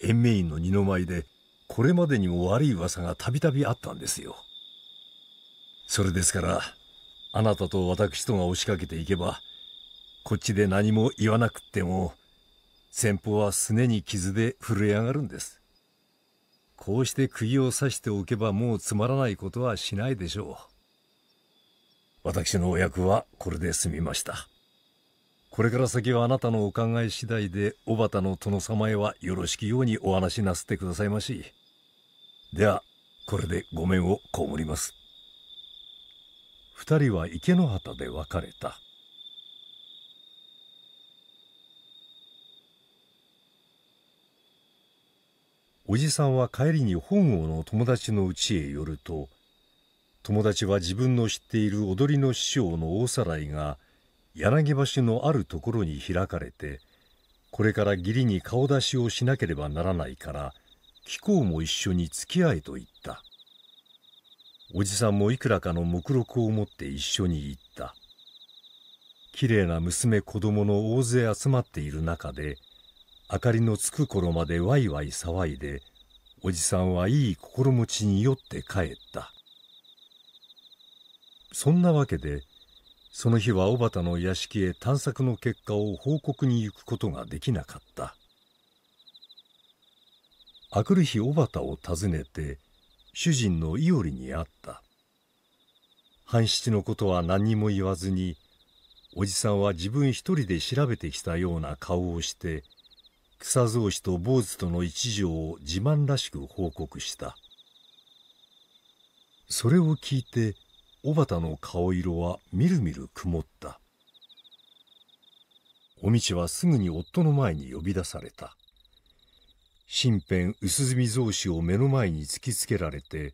[SPEAKER 1] 延命院の二の舞で、これまでにも悪い噂がたびたびあったんですよ。それですから、あなたと私とが押しかけていけば、こっちで何も言わなくっても、先方はすねに傷で震え上がるんです。こうして釘を刺しておけばもうつまらないことはしないでしょう。私のお役はこれで済みました。これから先はあなたのお考え次第で、小畑の殿様へはよろしきようにお話しなすってくださいまし。では、これでごめんをこもります。二人は池の畑で別れた。おじさんは帰りに本郷の友達の家へ寄ると友達は自分の知っている踊りの師匠の大さらいが柳橋のあるところに開かれてこれから義理に顔出しをしなければならないから貴公も一緒に付き合えと言ったおじさんもいくらかの目録を持って一緒に行った綺麗な娘子供の大勢集まっている中で明かりのつく頃までワイワイ騒いでおじさんはいい心持ちに酔って帰ったそんなわけでその日は小畑の屋敷へ探索の結果を報告に行くことができなかった明くる日小畑を訪ねて主人の伊織に会った半七のことは何にも言わずにおじさんは自分一人で調べてきたような顔をして草草子と坊主との一条を自慢らしく報告したそれを聞いて小畑の顔色はみるみる曇ったお道はすぐに夫の前に呼び出された身辺薄墨造氏を目の前に突きつけられて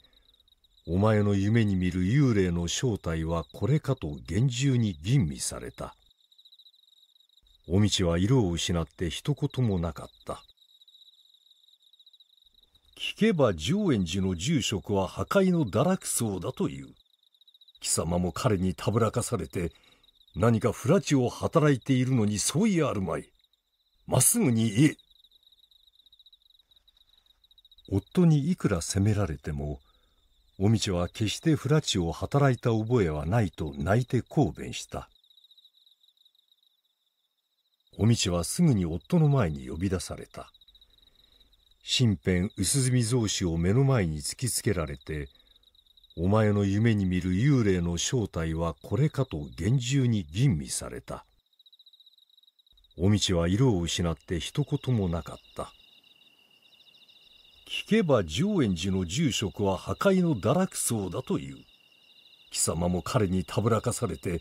[SPEAKER 1] お前の夢に見る幽霊の正体はこれかと厳重に吟味されたお道は色を失って一言もなかった。聞けば上円寺の住職は破壊の堕落うだという。貴様も彼にたぶらかされて、何か不拉致を働いているのに相違あるまい。まっすぐに言え。夫にいくら責められても、おみちは決して不拉致を働いた覚えはないと泣いて抗弁した。おみちはすぐに夫の前に呼び出された。身辺薄墨造紙を目の前に突きつけられて、お前の夢に見る幽霊の正体はこれかと厳重に吟味された。おみちは色を失って一言もなかった。聞けば上円寺の住職は破壊の堕落僧だという。貴様も彼にたぶらかされて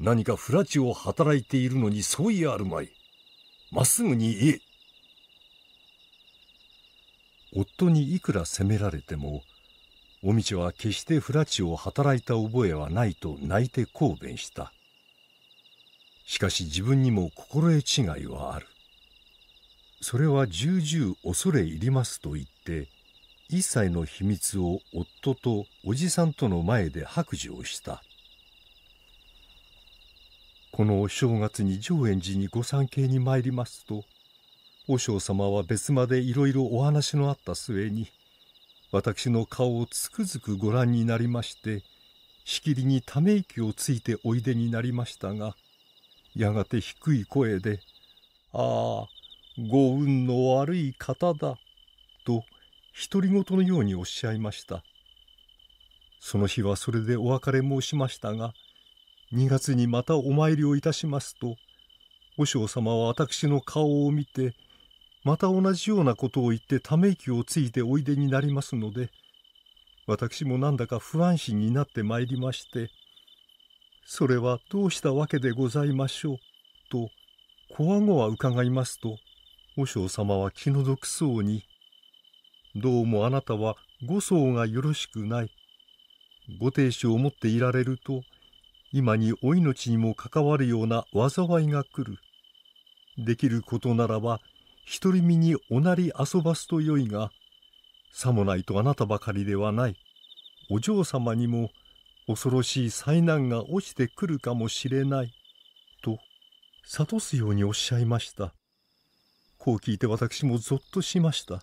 [SPEAKER 1] 何か不拉致を働いているのにそういやあるまい。まっすぐに言え。夫にいくら責められても、おみちは決して不拉致を働いた覚えはないと泣いて抗弁した。しかし自分にも心得違いはある。それは重々恐れ入りますと言って、一切の秘密を夫とおじさんとの前で白状した。このお正月に上円寺に御参詣に参りますと和尚様は別までいろいろお話のあった末に私の顔をつくづくご覧になりましてしきりにため息をついておいでになりましたがやがて低い声で「ああご運の悪い方だ」と独り言のようにおっしゃいましたその日はそれでお別れ申しましたが「2月にまたお参りをいたしますと和尚様は私の顔を見てまた同じようなことを言ってため息をついておいでになりますので私もなんだか不安心になってまいりましてそれはどうしたわけでございましょうとこわごわ伺いますと和尚様は気の毒そうに「どうもあなたは五層がよろしくない」ご亭主を持っていられると今にお命にも関わるような災いが来る。できることならば、独り身におなり遊ばすとよいが、さもないとあなたばかりではない。お嬢様にも恐ろしい災難が落ちてくるかもしれない。と、諭すようにおっしゃいました。こう聞いて私もぞっとしました。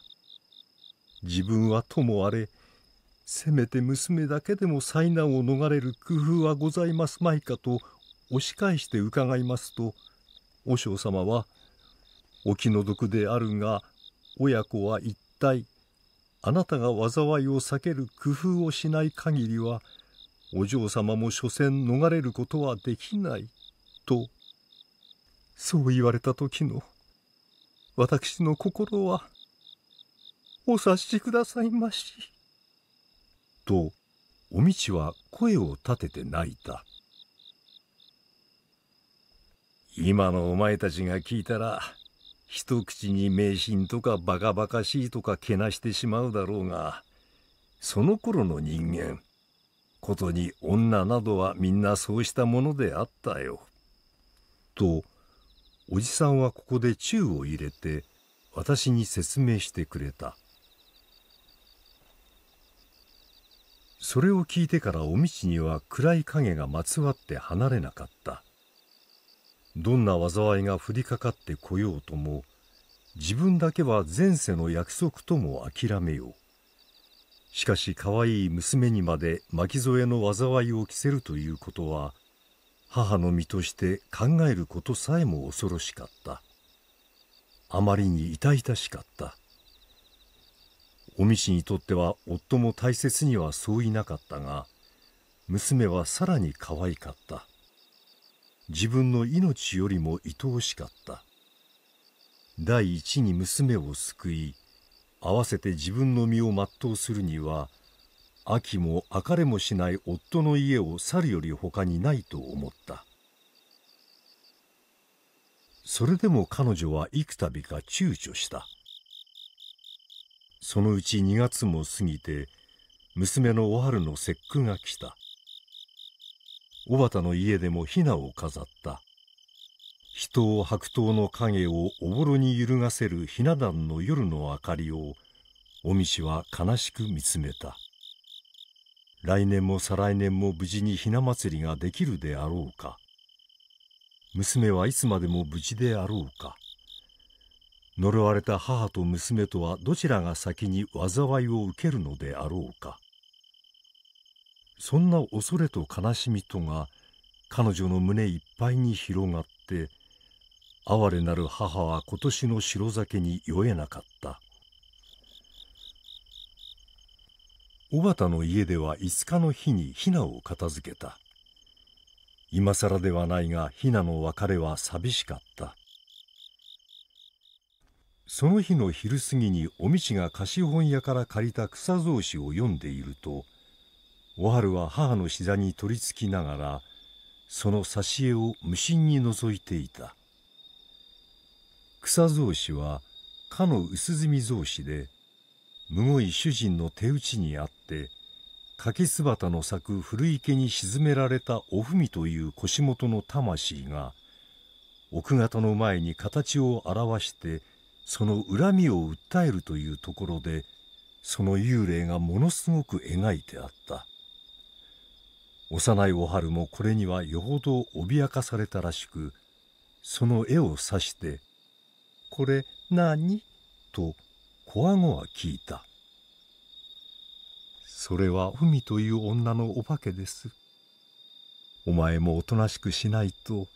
[SPEAKER 1] 自分はともあれ、せめて娘だけでも災難を逃れる工夫はございますまいかと押し返して伺いますと和尚様は「お気の毒であるが親子は一体あなたが災いを避ける工夫をしない限りはお嬢様も所詮逃れることはできない」とそう言われた時の私の心はお察しくださいまし。とおみちは声を立てて泣いた今のお前たちが聞いたら一口に迷信とかバカバカしいとかけなしてしまうだろうがその頃の人間ことに女などはみんなそうしたものであったよ。とおじさんはここで宙を入れて私に説明してくれた。それを聞いてからお道には暗い影がまつわって離れなかったどんな災いが降りかかってこようとも自分だけは前世の約束とも諦めようしかし可愛い娘にまで巻き添えの災いを着せるということは母の身として考えることさえも恐ろしかったあまりに痛々しかったおみしにとっては夫も大切にはそういなかったが娘はさらに可愛かった自分の命よりも愛おしかった第一に娘を救い合わせて自分の身を全うするには秋も明かれもしない夫の家を去るより他にないと思ったそれでも彼女は幾度か躊躇したそのうち2月も過ぎて娘のお春の節句が来た小畑の家でもひなを飾った人を白桃の影をおぼろに揺るがせるひな壇の夜の明かりをおみしは悲しく見つめた来年も再来年も無事にひな祭りができるであろうか娘はいつまでも無事であろうか呪われた母と娘とはどちらが先に災いを受けるのであろうかそんな恐れと悲しみとが彼女の胸いっぱいに広がって哀れなる母は今年の白酒に酔えなかった小畑の家では5日の日に雛を片付けた今更ではないが雛の別れは寂しかったその日の昼過ぎにおみちが貸本屋から借りた草草子を読んでいるとおはるは母の膝に取りつきながらその挿絵を無心に覗いていた草草子はかの薄墨草子でむごい主人の手打ちにあって柿姿の咲く古池に沈められたお文という腰元の魂が奥方の前に形を表してその恨みを訴えるというところでその幽霊がものすごく描いてあった幼いおはるもこれにはよほど脅かされたらしくその絵を指して「これ何?」とこわごわ聞いたそれは海という女のお化けですお前もおとなしくしないと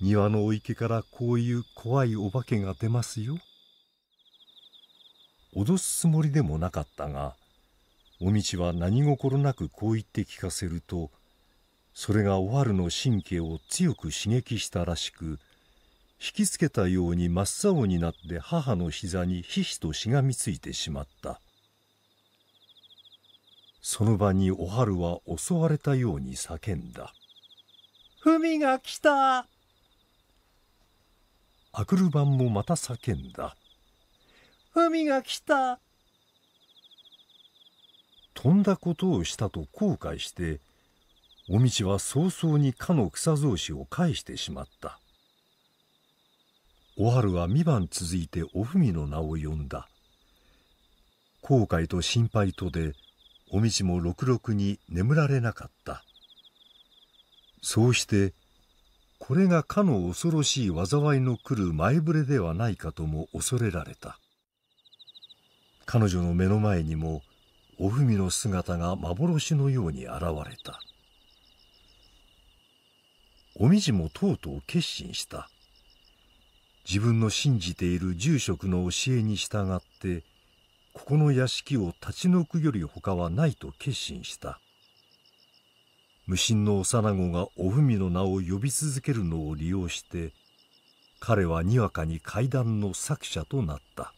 [SPEAKER 1] 庭のお池からこういう怖いお化けが出ますよ脅すつもりでもなかったがお道は何心なくこう言って聞かせるとそれがおはるの神経を強く刺激したらしく引きつけたように真っ青になって母の膝にひしとしがみついてしまったその場におはるは襲われたように叫んだ「文が来た!」アクル晩もまた叫んだ「海が来た飛んだことをしたと後悔してお道は早々にかの草草子を返してしまったおはるは2晩続いておふみの名を呼んだ後悔と心配とでお道もろくろくに眠られなかったそうしてこれがかの恐ろしい災いの来る前触れではないかとも恐れられた彼女の目の前にもおふみの姿が幻のように現れたおみじもとうとう決心した自分の信じている住職の教えに従ってここの屋敷を立ち退くより他はないと決心した無心の幼子がおふみの名を呼び続けるのを利用して彼はにわかに怪談の作者となった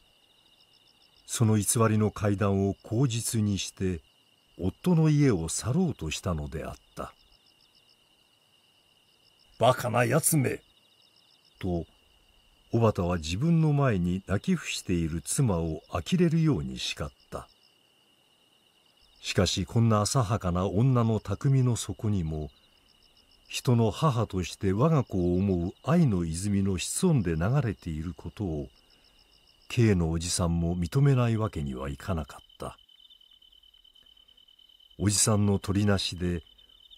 [SPEAKER 1] その偽りの階段を口実にして夫の家を去ろうとしたのであったバカなやつめと小畑は自分の前に泣き伏している妻を呆れるように叱ったしかしこんな浅はかな女の匠の底にも人の母として我が子を思う愛の泉の子孫で流れていることを K のおじさんも認めないわけにはいかなかったおじさんの取りなしで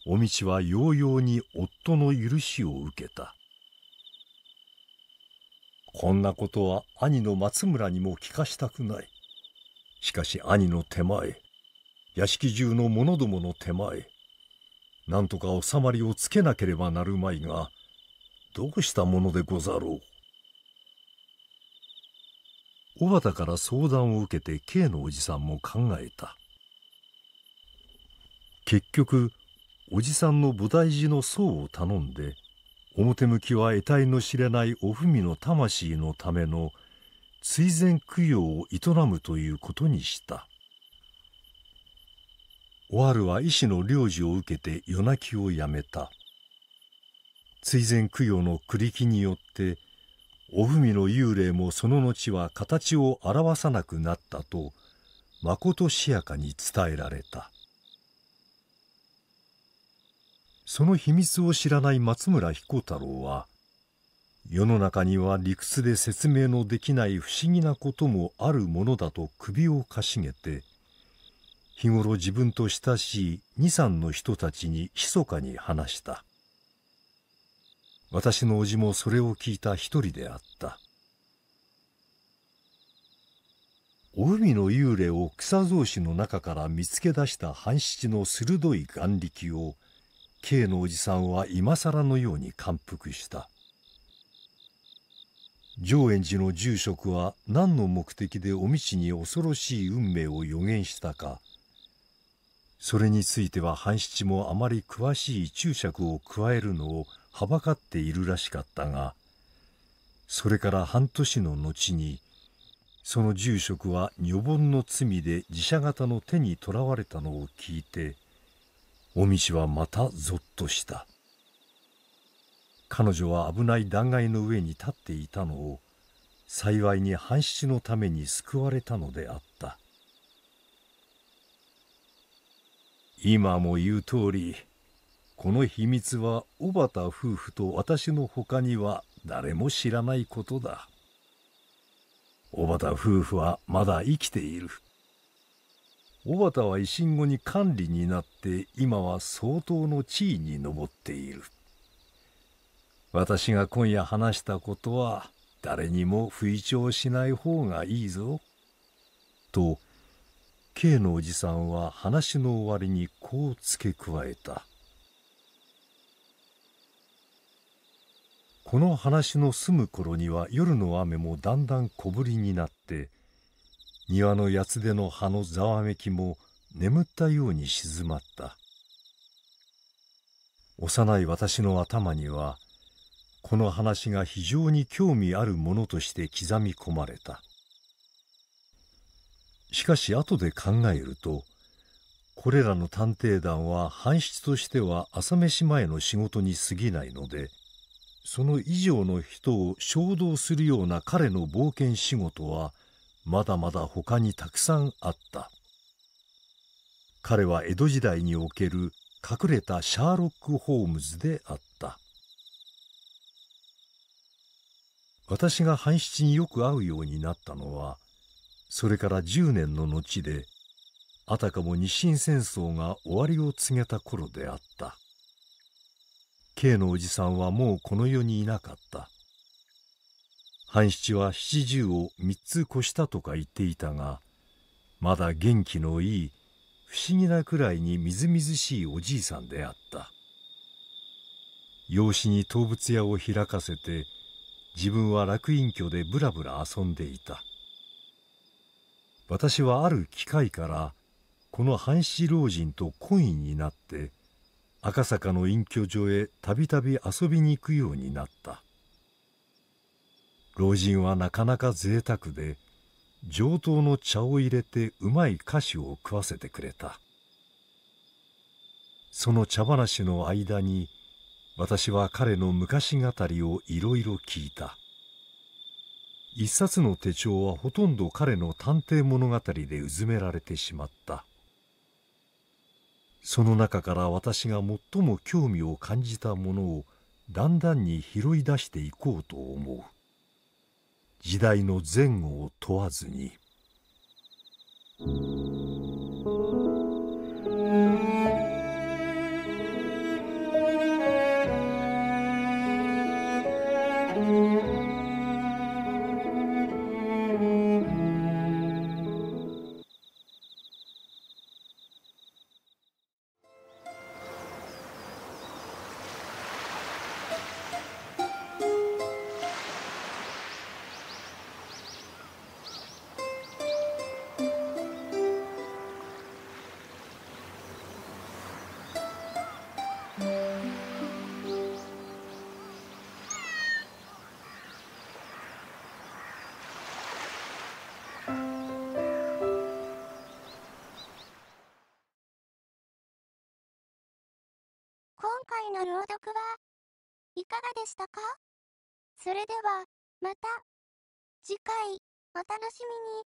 [SPEAKER 1] おみちはようように夫の許しを受けたこんなことは兄の松村にも聞かしたくないしかし兄の手前屋敷中の者どもの手前なんとか収まりをつけなければなるまいがどうしたものでござろう小畑から相談を受けて K のおじさんも考えた結局おじさんの菩提寺の僧を頼んで表向きは得体の知れないお文の魂のための追善供養を営むということにしたおはるは医師の領事を受けて夜泣きをやめた追善供養の繰り木によってお文の幽霊もその後は形を表さなくなったとまことしやかに伝えられたその秘密を知らない松村彦太郎は世の中には理屈で説明のできない不思議なこともあるものだと首をかしげて日頃自分と親しい二三の人たちに密かに話した私の叔父もそれを聞いた一人であった。お海の幽霊を草造紙の中から見つけ出した半七の鋭い眼力を K のおじさんは今更のように感服した。上円寺の住職は何の目的でお道に恐ろしい運命を予言したか、それについては半七もあまり詳しい注釈を加えるのをはばかっているらしかったがそれから半年の後にその住職は女房の罪で自社方の手にとらわれたのを聞いておみしはまたぞっとした彼女は危ない断崖の上に立っていたのを幸いに半七のために救われたのであった今も言う通りこの秘密は小畑夫婦と私の他には誰も知らないことだ小畑夫婦はまだ生きている小畑は維新後に管理になって今は相当の地位に上っている私が今夜話したことは誰にも不意調しない方がいいぞ」と K のおじさんは話の終わりにこう付け加えたこの話の済む頃には夜の雨もだんだん小降りになって庭の八つでの葉のざわめきも眠ったように静まった幼い私の頭にはこの話が非常に興味あるものとして刻み込まれたしかし後で考えるとこれらの探偵団は搬出としては朝飯前の仕事に過ぎないのでその以上の人を衝動するような彼の冒険仕事はまだまだ他にたくさんあった彼は江戸時代における隠れたシャーロック・ホームズであった私が半七によく会うようになったのはそれから10年の後であたかも日清戦争が終わりを告げた頃であった K のおじさんはもうこの世にいなかった半七は七十を三つ越したとか言っていたがまだ元気のいい不思議なくらいにみずみずしいおじいさんであった養子に動物屋を開かせて自分は楽隠居でぶらぶら遊んでいた私はある機会からこの半七老人と懇意になって赤坂の隠居所へたびたび遊びに行くようになった老人はなかなか贅沢で上等の茶を入れてうまい菓子を食わせてくれたその茶話の間に私は彼の昔語りをいろいろ聞いた一冊の手帳はほとんど彼の探偵物語でうずめられてしまったその中から私が最も興味を感じたものをだんだんに拾い出していこうと思う時代の前後を問わずに「したかそれでは、また、次回、お楽しみに。